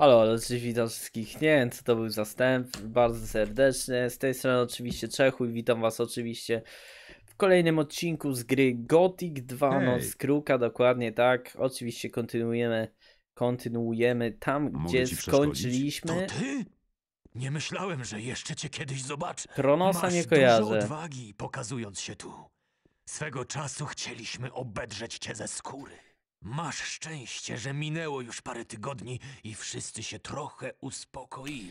Halo, oczywiście witam wszystkich, nie wiem co to był zastęp, bardzo serdecznie, z tej strony oczywiście Czechu i witam was oczywiście w kolejnym odcinku z gry Gothic 2 hey. Noc Kruka, dokładnie tak, oczywiście kontynuujemy, kontynuujemy tam Mogę gdzie skończyliśmy. To ty? Nie myślałem, że jeszcze cię kiedyś zobaczę. Kronosa Masz nie kojarzę. Dużo odwagi pokazując się tu. Swego czasu chcieliśmy obedrzeć cię ze skóry. Masz szczęście, że minęło już parę tygodni i wszyscy się trochę uspokoili.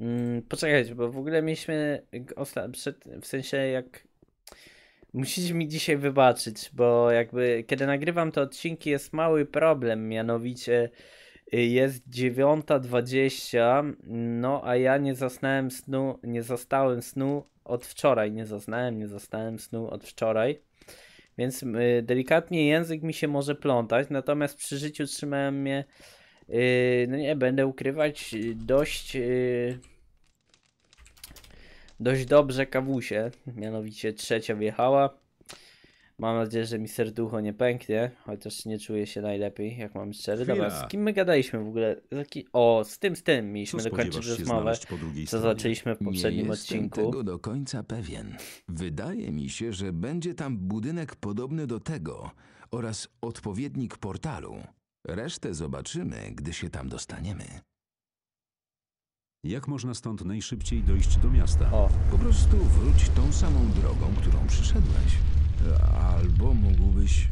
Mm, poczekajcie, bo w ogóle mieliśmy przed, w sensie jak Musisz mi dzisiaj wybaczyć, bo jakby kiedy nagrywam te odcinki jest mały problem, mianowicie y, jest 9.20, no a ja nie zasnąłem snu, nie zastałem snu od wczoraj, nie zasnąłem, nie zastałem snu od wczoraj. Więc y, delikatnie język mi się może plątać, natomiast przy życiu trzymałem mnie, y, no nie będę ukrywać, y, dość, dość dobrze kawusie. Mianowicie trzecia wjechała. Mam nadzieję, że mi serducho nie pęknie, chociaż nie czuję się najlepiej, jak mam szczery. Chwila. Dobra, z kim my gadaliśmy w ogóle? Taki... O, z tym, z tym mieliśmy dokończyć rozmowę, co zaczęliśmy w poprzednim nie odcinku. Nie tego do końca pewien. Wydaje mi się, że będzie tam budynek podobny do tego oraz odpowiednik portalu. Resztę zobaczymy, gdy się tam dostaniemy. Jak można stąd najszybciej dojść do miasta? O. Po prostu wróć tą samą drogą, którą przyszedłeś. Albo mógłbyś...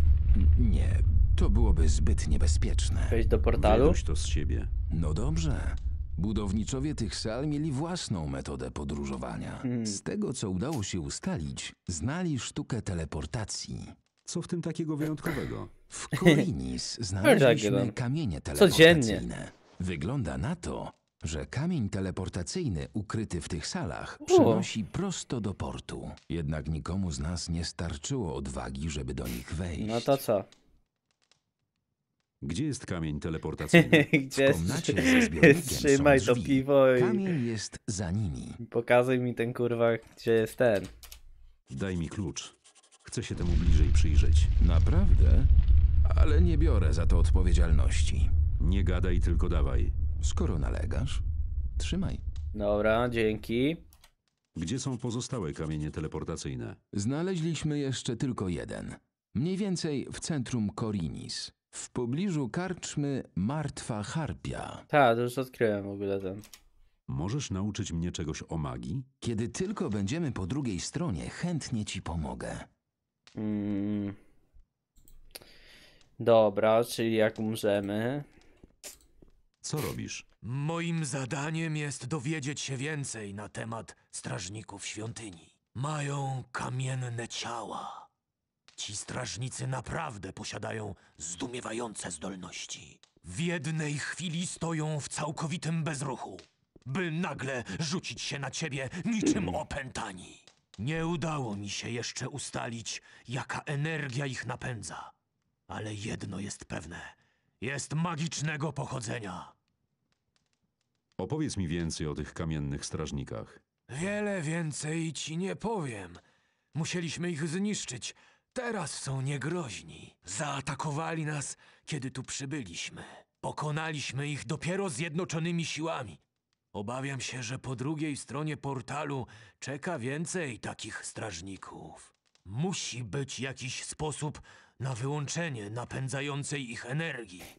Nie, to byłoby zbyt niebezpieczne. Wejść do portalu? Wyduś to z siebie. No dobrze. Budowniczowie tych sal mieli własną metodę podróżowania. Hmm. Z tego, co udało się ustalić, znali sztukę teleportacji. Co w tym takiego wyjątkowego? W Korinis no. znaleźliśmy kamienie teleportacyjne. Codziennie. Wygląda na to, że kamień teleportacyjny ukryty w tych salach przenosi prosto do portu. Jednak nikomu z nas nie starczyło odwagi, żeby do nich wejść. No to co? Gdzie jest kamień teleportacyjny? Gdzie jest? komnacie Trzymaj to piwo i Kamień jest za nimi. pokazuj mi ten kurwa, gdzie jest ten. Daj mi klucz. Chcę się temu bliżej przyjrzeć. Naprawdę? Ale nie biorę za to odpowiedzialności. Nie gadaj, tylko dawaj. Skoro nalegasz, trzymaj. Dobra, dzięki. Gdzie są pozostałe kamienie teleportacyjne? Znaleźliśmy jeszcze tylko jeden. Mniej więcej w centrum Korinis. W pobliżu karczmy Martwa Harpia. Tak, to już odkryłem w ogóle ten. Możesz nauczyć mnie czegoś o magii? Kiedy tylko będziemy po drugiej stronie, chętnie ci pomogę. Mm. Dobra, czyli jak umrzemy, co robisz? Moim zadaniem jest dowiedzieć się więcej na temat strażników świątyni. Mają kamienne ciała. Ci strażnicy naprawdę posiadają zdumiewające zdolności. W jednej chwili stoją w całkowitym bezruchu, by nagle rzucić się na ciebie niczym hmm. opętani. Nie udało mi się jeszcze ustalić, jaka energia ich napędza. Ale jedno jest pewne. Jest magicznego pochodzenia. Opowiedz mi więcej o tych kamiennych strażnikach. Wiele więcej ci nie powiem. Musieliśmy ich zniszczyć. Teraz są niegroźni. Zaatakowali nas, kiedy tu przybyliśmy. Pokonaliśmy ich dopiero zjednoczonymi siłami. Obawiam się, że po drugiej stronie portalu czeka więcej takich strażników. Musi być jakiś sposób na wyłączenie napędzającej ich energii.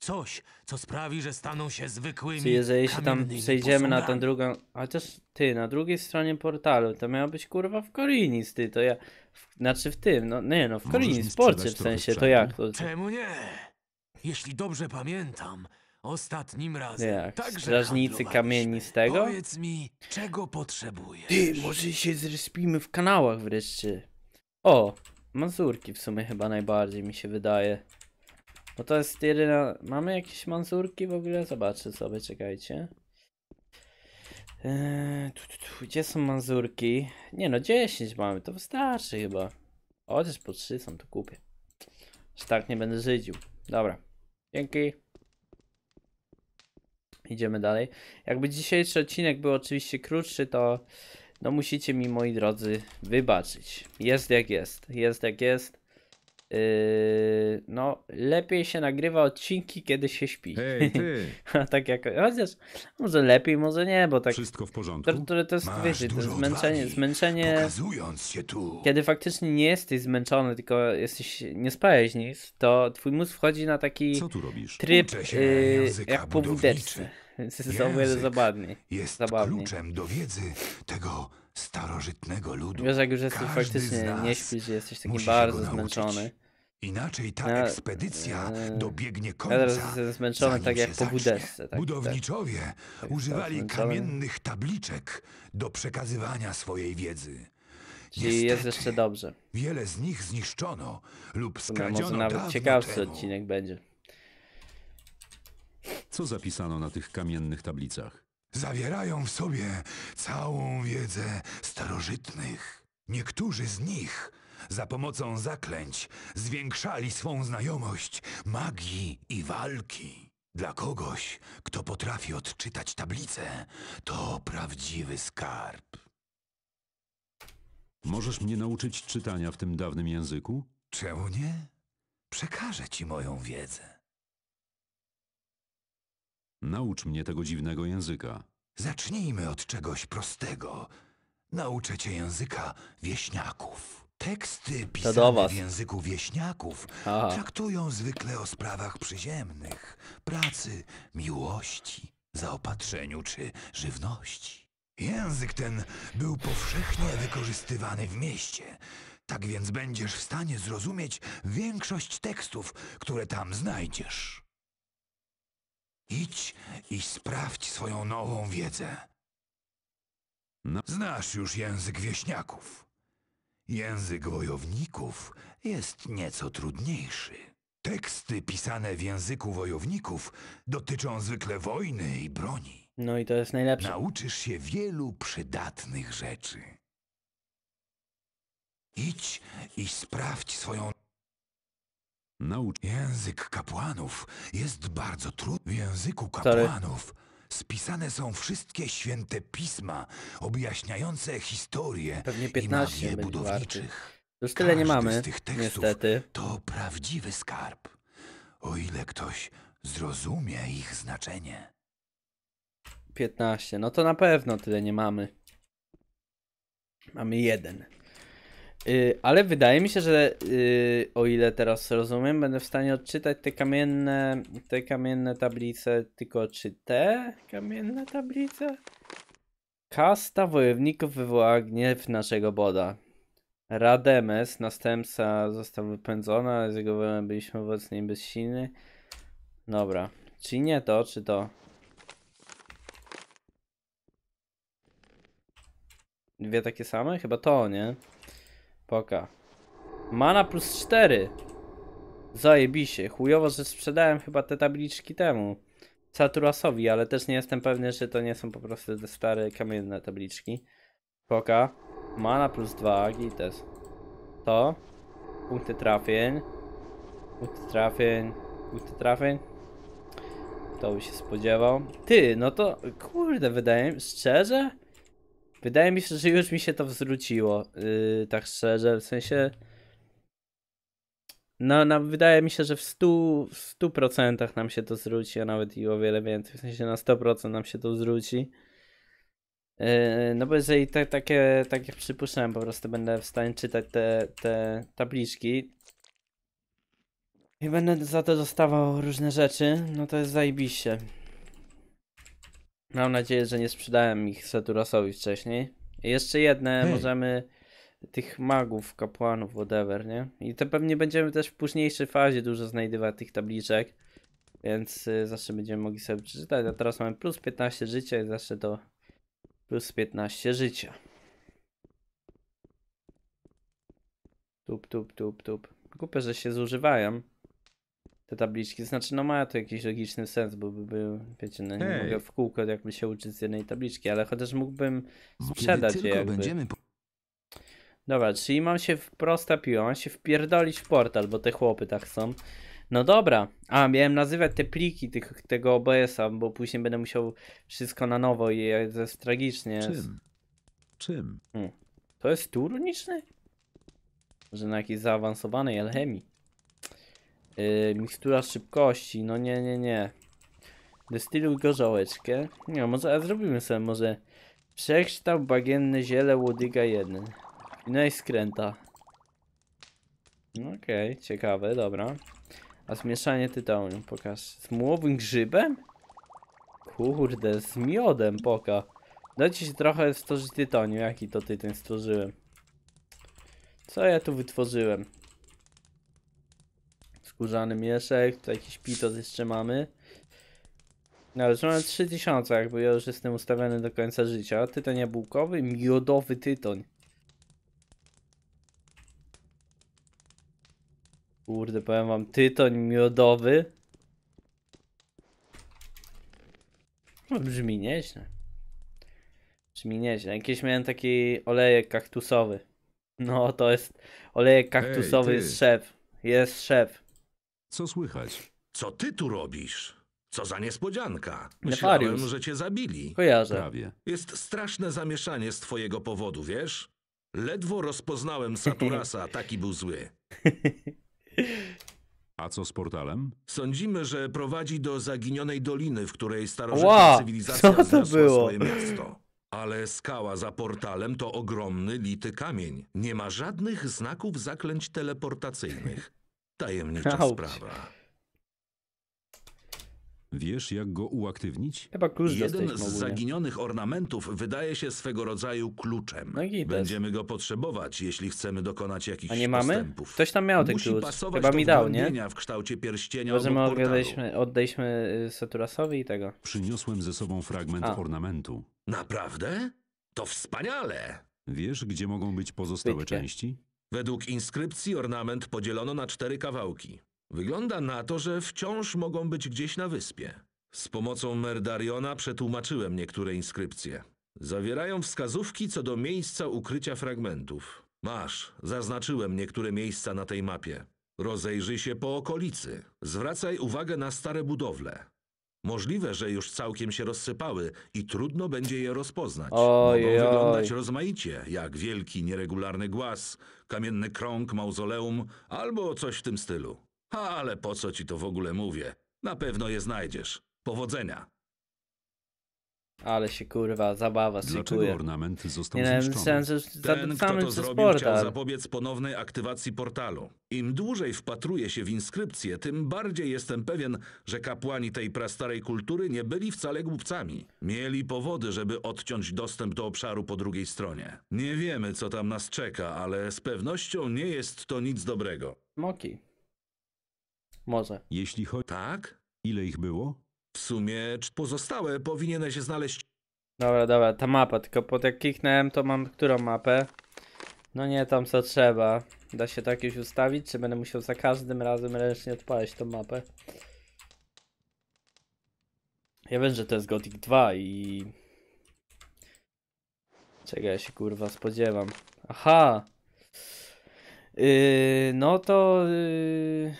Coś, co sprawi, że staną się zwykłymi. Czyli jeżeli się tam kamiennymi przejdziemy na tę drugą, a Chociaż ty, na drugiej stronie portalu, to miało być kurwa w Korinis, ty, to ja. W, znaczy w tym, no nie no, w Możesz Korinis, w porcie w sensie, to jak to. Czemu nie? Jeśli dobrze pamiętam, ostatnim razem. Jak? także Strażnicy kamieni z tego? Powiedz mi, czego potrzebujesz? Ty, może się zrespimy w kanałach wreszcie. O, Mazurki w sumie chyba najbardziej mi się wydaje. Bo to jest jedyna... Mamy jakieś manzurki w ogóle? Zobaczę sobie, czekajcie. Eee, tu, tu, tu, gdzie są manzurki? Nie no, 10 mamy, to wystarczy chyba. Chociaż po 3 są, to kupię. Że tak nie będę żydził. Dobra. Dzięki. Idziemy dalej. Jakby dzisiejszy odcinek był oczywiście krótszy, to no musicie mi, moi drodzy, wybaczyć. Jest jak jest. Jest jak jest. Yy, no, lepiej się nagrywa odcinki, kiedy się śpi. Hej, ty! No, tak jak, chociaż może lepiej, może nie, bo tak... Wszystko w porządku? To, to, to jest, Masz wiecie, to zmęczenie, zmęczenie... Kiedy faktycznie nie jesteś zmęczony, tylko jesteś, nie spałeś nic, to twój mózg wchodzi na taki tryb yy, jak po wódeczce. Więc jest znowu jeden zabawny. Jest zabawny. kluczem do wiedzy tego starożytnego ludu. Wiesz, jak już jesteś Każdy faktycznie nie śpisz, jesteś taki bardzo zmęczony. Inaczej ta no, e, ja, ekspedycja dobiegnie końca. Ja teraz jestem zmęczony tak jak po budesce. Tak, tak, Budowniczowie tak, tak, tak używali tak, kamiennych tabliczek do przekazywania swojej wiedzy. Czyli Niestety, jest jeszcze dobrze. Wiele z nich zniszczono lub skradziono Może nawet ciekawszy temu. odcinek będzie. Co zapisano na tych kamiennych tablicach? Zawierają w sobie całą wiedzę starożytnych. Niektórzy z nich za pomocą zaklęć zwiększali swą znajomość magii i walki. Dla kogoś, kto potrafi odczytać tablicę, to prawdziwy skarb. Możesz mnie nauczyć czytania w tym dawnym języku? Czemu nie? Przekażę ci moją wiedzę. Naucz mnie tego dziwnego języka. Zacznijmy od czegoś prostego. Nauczę cię języka wieśniaków. Teksty pisane w języku wieśniaków Aha. traktują zwykle o sprawach przyziemnych, pracy, miłości, zaopatrzeniu czy żywności. Język ten był powszechnie wykorzystywany w mieście, tak więc będziesz w stanie zrozumieć większość tekstów, które tam znajdziesz. Idź i sprawdź swoją nową wiedzę. No. Znasz już język wieśniaków. Język wojowników jest nieco trudniejszy. Teksty pisane w języku wojowników dotyczą zwykle wojny i broni. No i to jest najlepsze. Nauczysz się wielu przydatnych rzeczy. Idź i sprawdź swoją... Naucz... Język kapłanów jest bardzo trudny. W języku kapłanów spisane są wszystkie święte pisma objaśniające historię Pewnie 15 i budowniczych. Już tyle Każdy nie mamy, z tych tekstów niestety. To prawdziwy skarb, o ile ktoś zrozumie ich znaczenie. 15, no to na pewno tyle nie mamy. Mamy jeden. Y, ale wydaje mi się, że y, o ile teraz rozumiem, będę w stanie odczytać te kamienne, te kamienne tablice, tylko czy te kamienne tablice? Kasta wojowników wywoła gniew naszego Boda. Rademes, następca, został wypędzony, ale z jego wolą byliśmy wobec niej bezsilni. Dobra, czy nie to, czy to? Dwie takie same? Chyba to, nie? Poka. Mana plus 4. Zajebisie. Chujowo, że sprzedałem chyba te tabliczki temu. Saturasowi, ale też nie jestem pewny, że to nie są po prostu te stare kamienne tabliczki. Poka. Mana plus 2, Gites. To. Punkty trafień. Punkty trafień. Punkty trafień. To by się spodziewał. Ty, no to kurde, wydaje mi się, szczerze? Wydaje mi się, że już mi się to wzróciło, yy, tak szczerze, w sensie... No, wydaje mi się, że w 100%, w 100% nam się to zwróci, a nawet i o wiele więcej. W sensie na 100% nam się to zwróci. Yy, no bo jeżeli tak, takie, tak jak przypuszczałem, po prostu będę w stanie czytać te, te tabliczki i będę za to dostawał różne rzeczy, no to jest zajebiście. Mam nadzieję, że nie sprzedałem ich Saturasowi wcześniej. I jeszcze jedne możemy tych magów, kapłanów, whatever, nie? I to pewnie będziemy też w późniejszej fazie dużo znajdywać tych tabliczek, więc y, zawsze będziemy mogli sobie przeczytać. A teraz mamy plus 15 życia i zawsze to plus 15 życia. Tup, tup, tup, tup. Kupę, że się zużywają te tabliczki. Znaczy, no mają to jakiś logiczny sens, bo by był, wiecie, no nie mogę w kółko jakby się uczyć z jednej tabliczki, ale chociaż mógłbym sprzedać Kiedy je tylko jakby. będziemy po- Dobra, czyli mam się wprost piła, mam się wpierdolić w portal, bo te chłopy tak są. No dobra, a miałem nazywać te pliki tych, tego OBS-a, bo później będę musiał wszystko na nowo i to jest tragicznie. Czym? Czym? Hmm. To jest turniczny? Że na jakiejś zaawansowanej alchemii. Yy, mikstura szybkości, no nie, nie, nie. Destyluj gorzołeczkę. Nie, może a zrobimy sobie może przekształt bagienny ziele łodyga 1. No i skręta. No okej, okay, ciekawe, dobra. A zmieszanie tytoniu, pokaż. Z mułowym grzybem? Kurde, z miodem, poka. Dajcie się trochę stworzyć tytoniu, jaki to tytoń stworzyłem. Co ja tu wytworzyłem? skórzany mieszek, to jakiś pitot jeszcze mamy. No ale że 3000, jakby ja już jestem ustawiony do końca życia. Tytoń jabłkowy, miodowy tytoń. Kurde, powiem wam, tytoń miodowy. No, brzmi nieźle. Brzmi nieźle. Jakieś miałem taki olejek kaktusowy. No, to jest olejek kaktusowy Ej, jest szef. Jest szef. Co słychać? Co ty tu robisz? Co za niespodzianka. Myślałem, Nefarius. że cię zabili. Kojarzę. Prawie. Jest straszne zamieszanie z twojego powodu, wiesz? Ledwo rozpoznałem Saturasa, taki był zły. A co z portalem? Sądzimy, że prowadzi do zaginionej doliny, w której starożytna cywilizacja to zniosła swoje miasto. Ale skała za portalem to ogromny, lity kamień. Nie ma żadnych znaków zaklęć teleportacyjnych. Tajemnicza Auć. sprawa. Wiesz, jak go uaktywnić? Chyba klucz Jeden z zaginionych ornamentów wydaje się swego rodzaju kluczem. No Będziemy go potrzebować, jeśli chcemy dokonać jakichś postępów. A nie mamy? Ktoś tam miał ten Musi klucz. Chyba mi dał, nie? w kształcie pierścienia Może my y, Saturasowi i tego. Przyniosłem ze sobą fragment A. ornamentu. Naprawdę? To wspaniale! Wiesz, gdzie mogą być pozostałe Bytkę. części? Według inskrypcji ornament podzielono na cztery kawałki. Wygląda na to, że wciąż mogą być gdzieś na wyspie. Z pomocą Merdariona przetłumaczyłem niektóre inskrypcje. Zawierają wskazówki co do miejsca ukrycia fragmentów. Masz, zaznaczyłem niektóre miejsca na tej mapie. Rozejrzyj się po okolicy. Zwracaj uwagę na stare budowle. Możliwe, że już całkiem się rozsypały i trudno będzie je rozpoznać. Oj, Mogą oj. wyglądać rozmaicie, jak wielki, nieregularny głaz, kamienny krąg, mauzoleum albo coś w tym stylu. Ale po co ci to w ogóle mówię? Na pewno je znajdziesz. Powodzenia! Ale się kurwa, zabawa, Dlaczego szykuje. ornament został Nie, zniszczony? Myślałem, że Ten, kto to ze zrobił, chciał zapobiec ponownej aktywacji portalu. Im dłużej wpatruję się w inskrypcję, tym bardziej jestem pewien, że kapłani tej prastarej kultury nie byli wcale głupcami. Mieli powody, żeby odciąć dostęp do obszaru po drugiej stronie. Nie wiemy, co tam nas czeka, ale z pewnością nie jest to nic dobrego. Moki. Może. Jeśli chodzi... Tak? Ile ich było? W sumie pozostałe powinieneś znaleźć Dobra, dobra, ta mapa, tylko pod jak kliknąłem to mam którą mapę? No nie, tam co trzeba. Da się to tak jakieś ustawić, czy będę musiał za każdym razem ręcznie odpalać tą mapę? Ja wiem, że to jest Gothic 2 i... Czego ja się kurwa spodziewam? Aha! Yy, no to... Yy...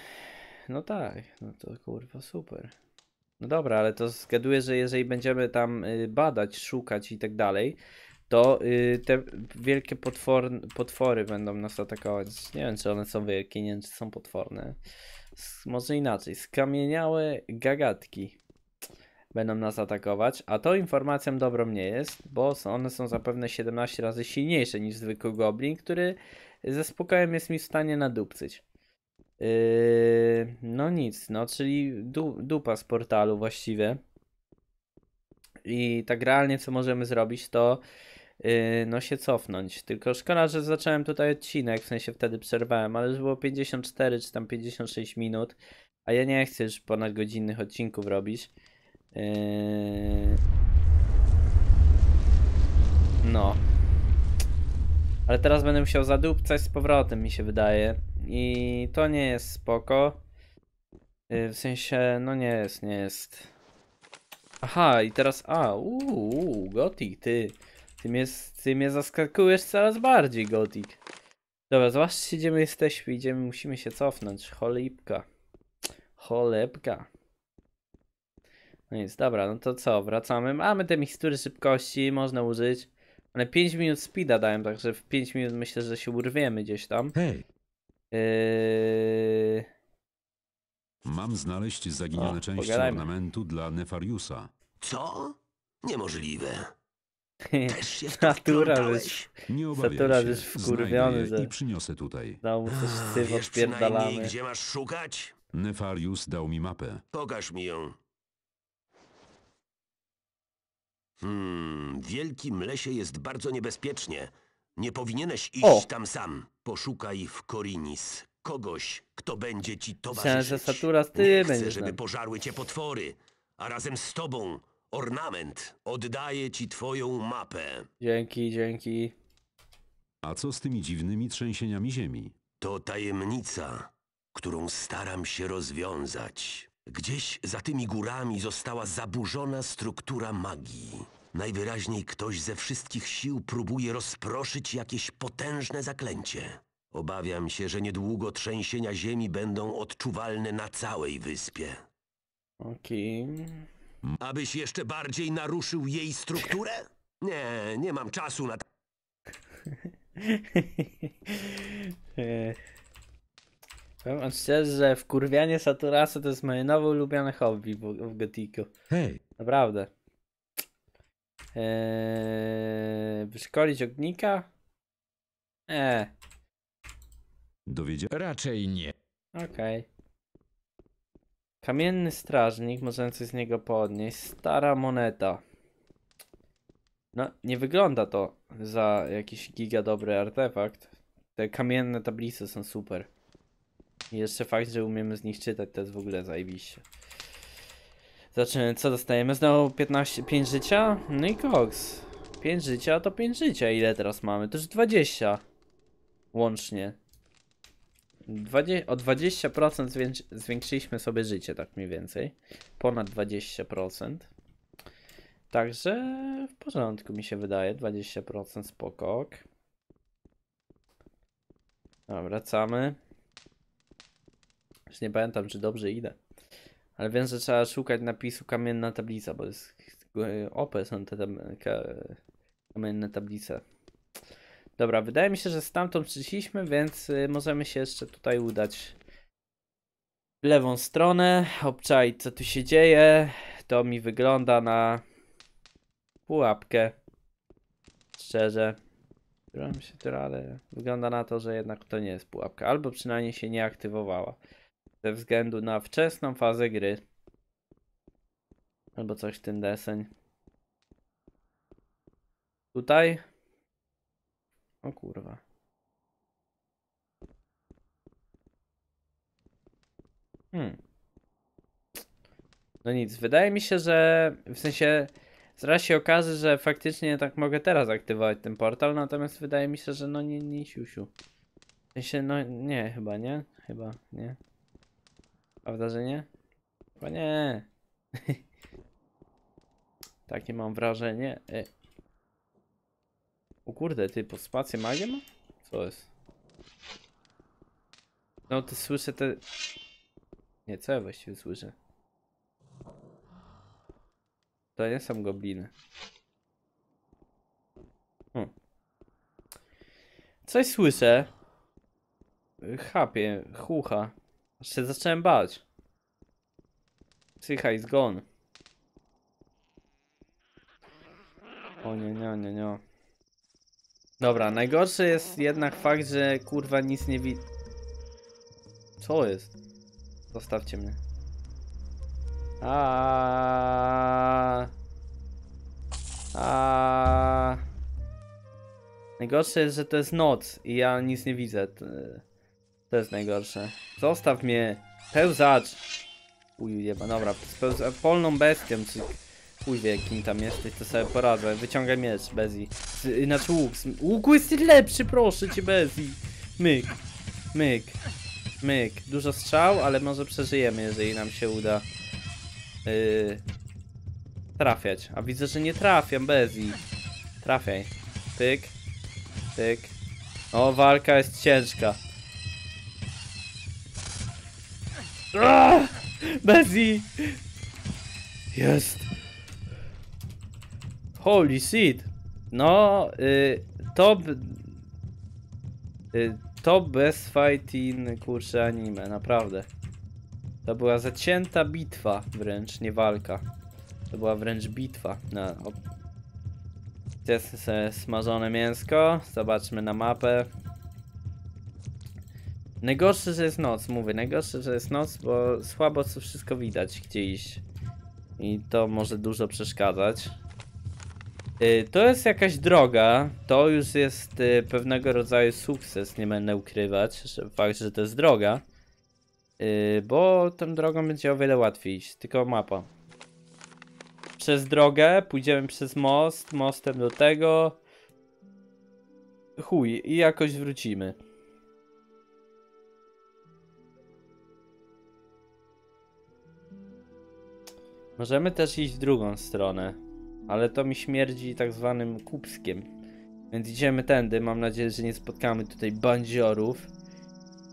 No tak, no to kurwa super. No dobra, ale to zgaduję, że jeżeli będziemy tam y, badać, szukać i tak dalej, to y, te wielkie potwor, potwory będą nas atakować. Nie wiem, czy one są wielkie, nie wiem, czy są potworne. Może inaczej, skamieniałe gagatki będą nas atakować, a to informacją dobrą nie jest, bo one są zapewne 17 razy silniejsze niż zwykły goblin, który ze spokojem jest mi w stanie nadupcyć. Yy, no nic, no czyli du dupa z portalu właściwie. I tak realnie co możemy zrobić to yy, no się cofnąć. Tylko szkoda, że zacząłem tutaj odcinek, w sensie wtedy przerwałem, ale już było 54 czy tam 56 minut, a ja nie chcę już ponad godzinnych odcinków robić. Yy... No. Ale teraz będę musiał zadupcać z powrotem, mi się wydaje. I to nie jest spoko. Y, w sensie, no nie jest, nie jest. Aha, i teraz, a, uuu, Gothic, ty. Ty mnie, ty mnie zaskakujesz coraz bardziej, Gothic. Dobra, zobaczcie gdzie my jesteśmy, idziemy, musimy się cofnąć. Cholipka. cholepka. No nic, dobra, no to co, wracamy. Mamy te mistury szybkości, można użyć. Ale 5 minut speeda dałem, także w 5 minut myślę, że się urwiemy gdzieś tam. Hej, Yy. Mam znaleźć zaginione O, części pogadajmy. ornamentu dla Nefariusa. Co? Niemożliwe. Też się w to Nie Satura się, wkurwiony, że- i przyniosę tutaj. Dał mu coś z tym Wiesz odpierdalamy. gdzie masz szukać? Nefarius dał mi mapę. Pokaż mi ją. Hmm, w wielkim lesie jest bardzo niebezpiecznie. Nie powinieneś iść O. tam sam. Poszukaj w Korinis kogoś, kto będzie ci towarzyszył. że Satura ty Nie chcę, żeby pożarły cię potwory, a razem z tobą ornament. Oddaję ci twoją mapę. Dzięki, dzięki. A co z tymi dziwnymi trzęsieniami ziemi? To tajemnica, którą staram się rozwiązać. Gdzieś za tymi górami została zaburzona struktura magii. Najwyraźniej ktoś ze wszystkich sił próbuje rozproszyć jakieś potężne zaklęcie. Obawiam się, że niedługo trzęsienia ziemi będą odczuwalne na całej wyspie. Okej. Okay. Abyś jeszcze bardziej naruszył jej strukturę? Nie, nie mam czasu na... E, powiem wam szczerze, wkurwianie Saturasa to jest moje nowe ulubione hobby w, w Gotiku. Hej. Naprawdę. Eee, wyszkolić ognika? Eee. Dowiedział? Raczej nie. Okej. Okay. Kamienny strażnik, możemy coś z niego podnieść. Stara moneta. No, nie wygląda to za jakiś giga dobry artefakt. Te kamienne tablice są super. I jeszcze fakt, że umiemy z nich czytać, to jest w ogóle zajebiście. Zobaczymy, co dostajemy. Znowu 15, 5 życia? No i koks. 5 życia to 5 życia. Ile teraz mamy? To już 20. Łącznie. 20, o 20% zwiększyliśmy sobie życie, tak mniej więcej. Ponad 20%. Także w porządku mi się wydaje. 20% spokok. Dobra, wracamy. Już nie pamiętam, czy dobrze idę. Ale wiem, że trzeba szukać napisu kamienna tablica, bo jest e, OP są te tam, ka, kamienne tablice. Dobra, wydaje mi się, że stamtąd przyszliśmy, więc y, możemy się jeszcze tutaj udać w lewą stronę, obczaić co tu się dzieje. To mi wygląda na pułapkę. Szczerze. mi się tyle, ale wygląda na to, że jednak to nie jest pułapka. Albo przynajmniej się nie aktywowała ze względu na wczesną fazę gry. Albo coś w tym deseń. Tutaj. O kurwa. Hmm. No nic, wydaje mi się, że w sensie zaraz się okaże, że faktycznie tak mogę teraz aktywować ten portal, natomiast wydaje mi się, że no nie, nie siusiu. W sensie, no nie, chyba nie, chyba nie. Prawda, że nie? Chyba nie. Takie mam wrażenie. E. O kurde, ty po spację magiem? Co jest? No to słyszę te... Nie, co ja właściwie słyszę? To nie są gobliny. Hmm. Coś słyszę. Chapie, chucha. Aż się zacząłem bać. Psycha is gone. O nie, nie, nie, nie. Dobra, najgorszy jest jednak fakt, że kurwa nic nie widzę. Co jest? Zostawcie mnie. A. A. Najgorsze jest, że to jest noc i ja nic nie widzę. To jest najgorsze. Zostaw mnie! Pełzacz! Uj, jeba, dobra, z polną bestią, czy wie, kim tam jesteś, to sobie poradzę. Wyciągaj miecz, Bezi. Z, znaczy łuk. Łuk jest lepszy, proszę cię, Bezi. Myk, myk, myk. Dużo strzał, ale może przeżyjemy, jeżeli nam się uda yy, trafiać. A widzę, że nie trafiam, Bezi. Trafiaj. tyk tyk O, walka jest ciężka. Bezzy! Jest! Holy shit! No, y, to... Y, to best fighting, kurczę, anime, naprawdę. To była zacięta bitwa wręcz, nie walka. To była wręcz bitwa. No, jest smażone mięsko. Zobaczmy na mapę. Najgorsze, że jest noc, mówię. Najgorsze, że jest noc, bo słabo co wszystko widać, gdzie iść. I to może dużo przeszkadzać. Y, to jest jakaś droga. To już jest y, pewnego rodzaju sukces, nie będę ukrywać. Że fakt, że to jest droga. Y, bo tą drogą będzie o wiele łatwiej iść, tylko mapa. Przez drogę, pójdziemy przez most, mostem do tego. Chuj, i jakoś wrócimy. Możemy też iść w drugą stronę, ale to mi śmierdzi tak zwanym kupskiem. Więc idziemy tędy, mam nadzieję, że nie spotkamy tutaj bandziorów,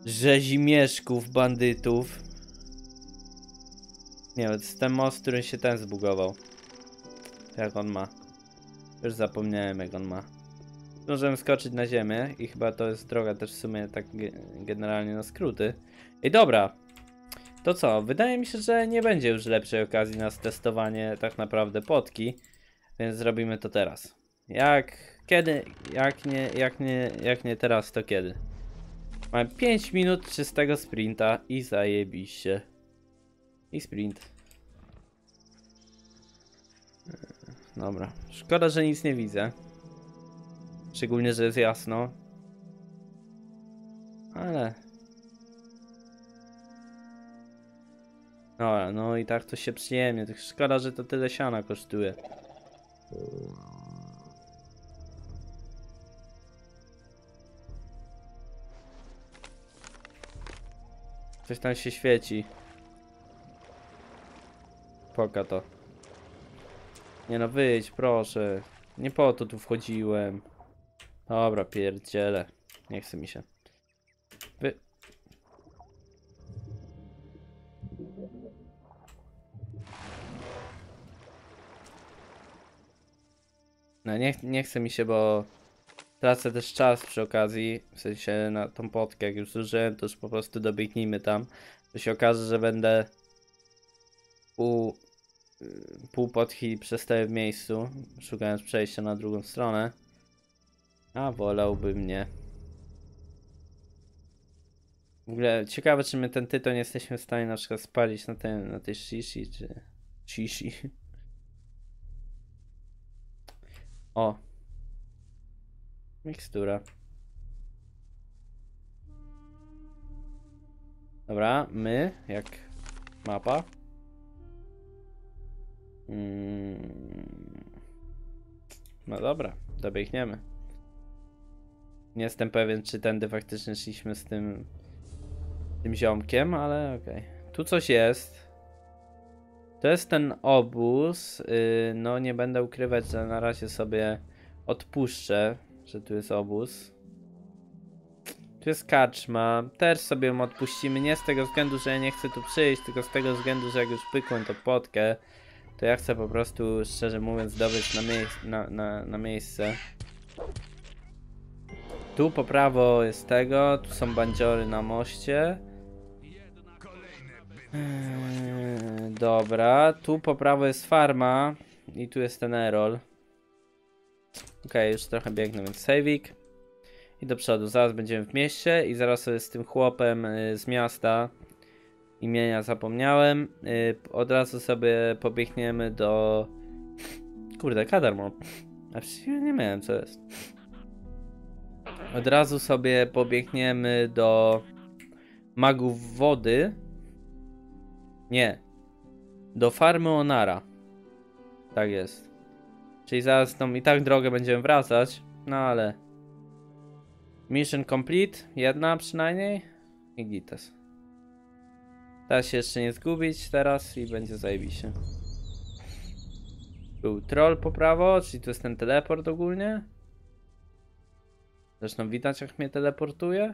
rzezimieszków, bandytów. Nie, to jest ten most, który się ten zbugował. Jak on ma? Już zapomniałem jak on ma. Możemy skoczyć na ziemię i chyba to jest droga też w sumie tak generalnie na skróty. I dobra, to co, wydaje mi się, że nie będzie już lepszej okazji na testowanie tak naprawdę potki, więc zrobimy to teraz. Jak, kiedy, jak nie, jak nie, jak nie teraz, to kiedy? Mamy 5 minut czystego sprinta i zajebiście. I sprint. Yy, dobra, szkoda, że nic nie widzę. Szczególnie, że jest jasno. Ale No, no i tak to się przyjemnie. Tylko szkoda, że to tyle siana kosztuje. Coś tam się świeci. Poka to. Nie no, wyjdź, proszę. Nie po to tu wchodziłem. Dobra, pierdziele. Nie chce mi się. No, nie, nie chce mi się, bo tracę też czas przy okazji, w sensie na tą potkę, jak już zużyłem, to już po prostu dobiegnijmy tam. To się okaże, że będę u y, pół potki przestaję w miejscu, szukając przejścia na drugą stronę. A wolałbym nie. W ogóle ciekawe, czy my ten tyton jesteśmy w stanie na przykład spalić na, ten, na tej shishi, czy... Shishi. O. Mikstura. Dobra, my, jak mapa. Mm. No dobra, dobiegniemy. Nie jestem pewien, czy tędy faktycznie szliśmy z tym, tym ziomkiem, ale okej. Okay. Tu coś jest. To jest ten obóz. Y, no nie będę ukrywać, że na razie sobie odpuszczę, że tu jest obóz. Tu jest kaczma. Też sobie ją odpuścimy. Nie z tego względu, że ja nie chcę tu przyjść, tylko z tego względu, że jak już pykłem tą potkę, to ja chcę po prostu, szczerze mówiąc, dobyć na, mie na, na, na miejsce. Tu po prawo jest tego, tu są bandziory na moście. Hmm, dobra, tu po prawo jest farma i tu jest ten Erol. Ok, już trochę biegnę, więc saveik I do przodu, zaraz będziemy w mieście i zaraz sobie z tym chłopem y, z miasta imienia zapomniałem. Y, od razu sobie pobiegniemy do... Kurde, Kadarmo. A przecież nie miałem co jest. Od razu sobie pobiegniemy do magów wody nie. Do farmy Onara. Tak jest. Czyli zaraz tą i tak drogę będziemy wracać, no ale... Mission complete, jedna przynajmniej i gites. Da się jeszcze nie zgubić teraz i będzie zajebiście. Był troll po prawo, czyli to jest ten teleport ogólnie. Zresztą widać jak mnie teleportuje.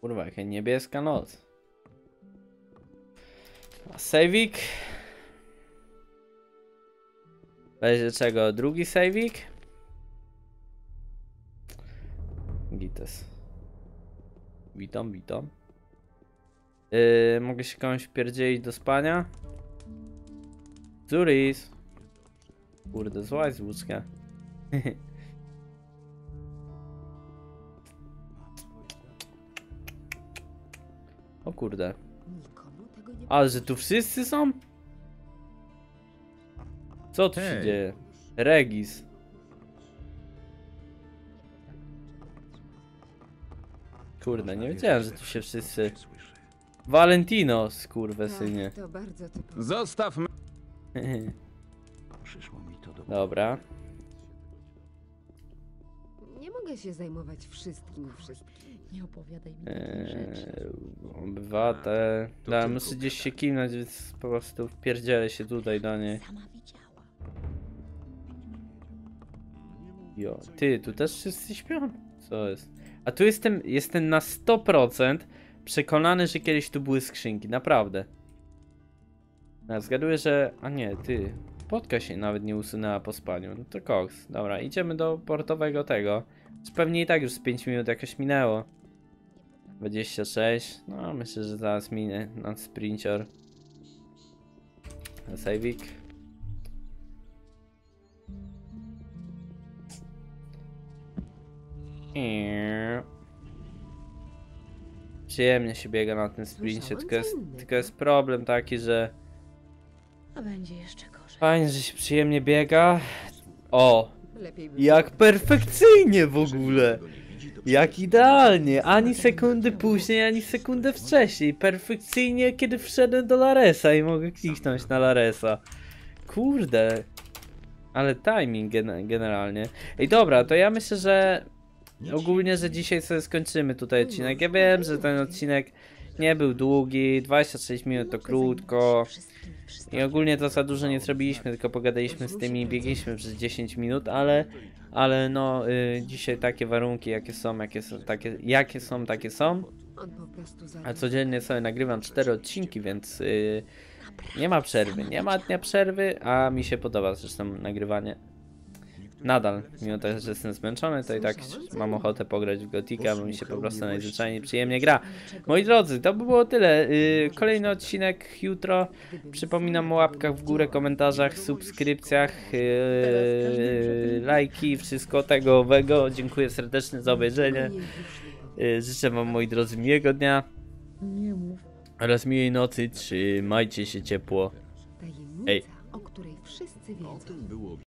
Kurwa, jaka niebieska noc. A sejwik? Będzie czego? Drugi sejwik? Gites. Witam, witam. Yy, mogę się komuś pierdzielić do spania? Zuris. Kurde, zła jest łódzka. o kurde. Nikomu tego nie Ale że tu wszyscy są? Co tu się dzieje? Regis. Kurde, nie wiedziałem, że tu się wszyscy... Valentino, skurwesynie. Tak, Zostaw mnie. Przyszło mi to do Dobra mogę się zajmować wszystkim i wszystkim. Nie opowiadaj mi takich eee, rzeczy. Obywatę. A, Da, muszę gdzieś się kinać, więc po prostu wpierdzielę się tutaj do niej. Sama widziała. Jo. Ty, tu też wszyscy śpią? Co jest? A tu jestem, jestem na 100% przekonany, że kiedyś tu były skrzynki, naprawdę. Ja no, zgaduję, że... A nie, ty. Podka się nawet nie usunęła po spaniu. No to koks. Dobra, idziemy do portowego tego. Pewnie i tak już z 5 minut jakoś minęło. 26. No, myślę, że zaraz minę na sprinter. Savik. Eee. Przyjemnie się biega na tym sprincie, tylko jest, tylko jest problem taki, że... A będzie jeszcze Fajnie, że się przyjemnie biega. O! Jak perfekcyjnie w ogóle! Jak idealnie! Ani sekundy później, ani sekundę wcześniej. Perfekcyjnie, kiedy wszedłem do Laresa i mogę kliknąć na Laresa. Kurde. Ale timing gen generalnie. Ej, dobra, to ja myślę, że ogólnie, że dzisiaj sobie skończymy tutaj odcinek. Ja wiem, że ten odcinek nie był długi, 26 minut to krótko. I ogólnie to za dużo nie zrobiliśmy, tylko pogadaliśmy z tymi, biegliśmy przez 10 minut, ale, ale no y, dzisiaj takie warunki jakie są, jakie są, takie, jakie są, takie są. A codziennie sobie nagrywam 4 odcinki, więc y, nie ma przerwy, nie ma dnia przerwy, a mi się podoba zresztą nagrywanie Nadal, mimo tego, że jestem zmęczony, to i tak mam ochotę pograć w Gotika, bo mi się po prostu najzwyczajniej przyjemnie gra. Moi drodzy, to by było tyle. Y, kolejny odcinek jutro. Przypominam o łapkach w górę, komentarzach, subskrypcjach, y, y, lajki, wszystko tego owego. Dziękuję serdecznie za obejrzenie. Życzę wam, moi drodzy, miłego dnia oraz miłej nocy. Trzymajcie się ciepło. Ej. o której wszyscy wiedzą.